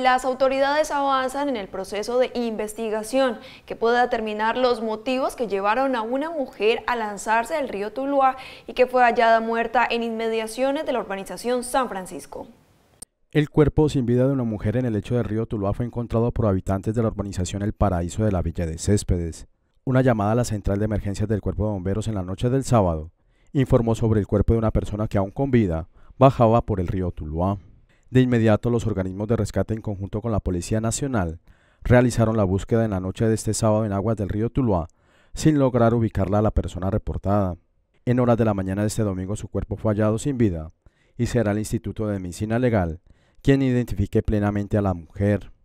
Las autoridades avanzan en el proceso de investigación que puede determinar los motivos que llevaron a una mujer a lanzarse al río Tuluá y que fue hallada muerta en inmediaciones de la urbanización San Francisco. El cuerpo sin vida de una mujer en el lecho del río Tuluá fue encontrado por habitantes de la urbanización El Paraíso de la Villa de Céspedes. Una llamada a la central de emergencias del cuerpo de bomberos en la noche del sábado informó sobre el cuerpo de una persona que aún con vida bajaba por el río Tuluá. De inmediato, los organismos de rescate en conjunto con la Policía Nacional realizaron la búsqueda en la noche de este sábado en aguas del río Tuluá, sin lograr ubicarla a la persona reportada. En horas de la mañana de este domingo su cuerpo fue hallado sin vida y será el Instituto de Medicina Legal quien identifique plenamente a la mujer.